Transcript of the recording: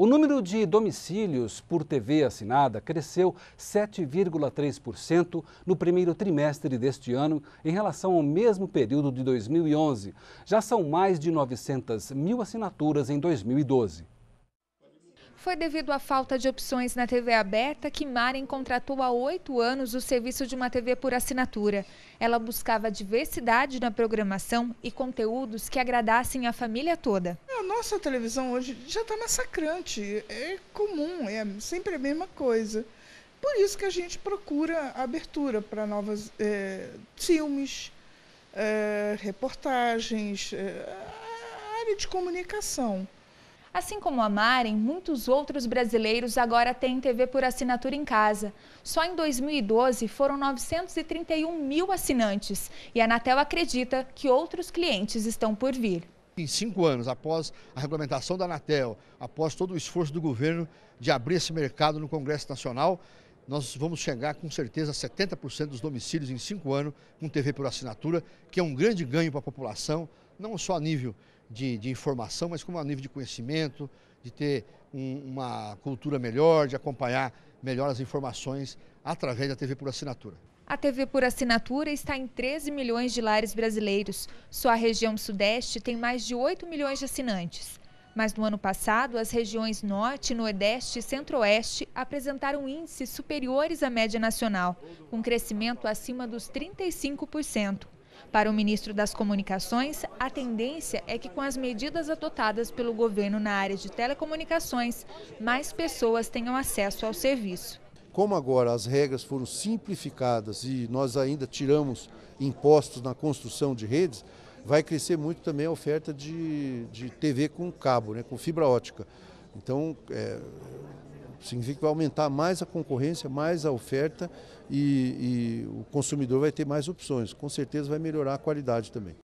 O número de domicílios por TV assinada cresceu 7,3% no primeiro trimestre deste ano em relação ao mesmo período de 2011. Já são mais de 900 mil assinaturas em 2012 foi devido à falta de opções na TV aberta que Maren contratou há oito anos o serviço de uma TV por assinatura. Ela buscava diversidade na programação e conteúdos que agradassem a família toda. É, a nossa televisão hoje já está massacrante, é comum, é sempre a mesma coisa. Por isso que a gente procura abertura para novos é, filmes, é, reportagens, é, área de comunicação. Assim como a Maren, muitos outros brasileiros agora têm TV por assinatura em casa. Só em 2012 foram 931 mil assinantes e a Anatel acredita que outros clientes estão por vir. Em cinco anos, após a regulamentação da Anatel, após todo o esforço do governo de abrir esse mercado no Congresso Nacional, nós vamos chegar com certeza a 70% dos domicílios em cinco anos com TV por assinatura, que é um grande ganho para a população, não só a nível de, de informação, mas como a nível de conhecimento, de ter um, uma cultura melhor, de acompanhar melhor as informações através da TV por assinatura. A TV por assinatura está em 13 milhões de lares brasileiros. Só a região Sudeste tem mais de 8 milhões de assinantes. Mas no ano passado, as regiões Norte, Nordeste e Centro-Oeste apresentaram índices superiores à média nacional, um crescimento acima dos 35%. Para o ministro das Comunicações, a tendência é que com as medidas adotadas pelo governo na área de telecomunicações, mais pessoas tenham acesso ao serviço. Como agora as regras foram simplificadas e nós ainda tiramos impostos na construção de redes, vai crescer muito também a oferta de, de TV com cabo, né, com fibra ótica. Então, é, significa que vai aumentar mais a concorrência, mais a oferta e, e consumidor vai ter mais opções. Com certeza vai melhorar a qualidade também.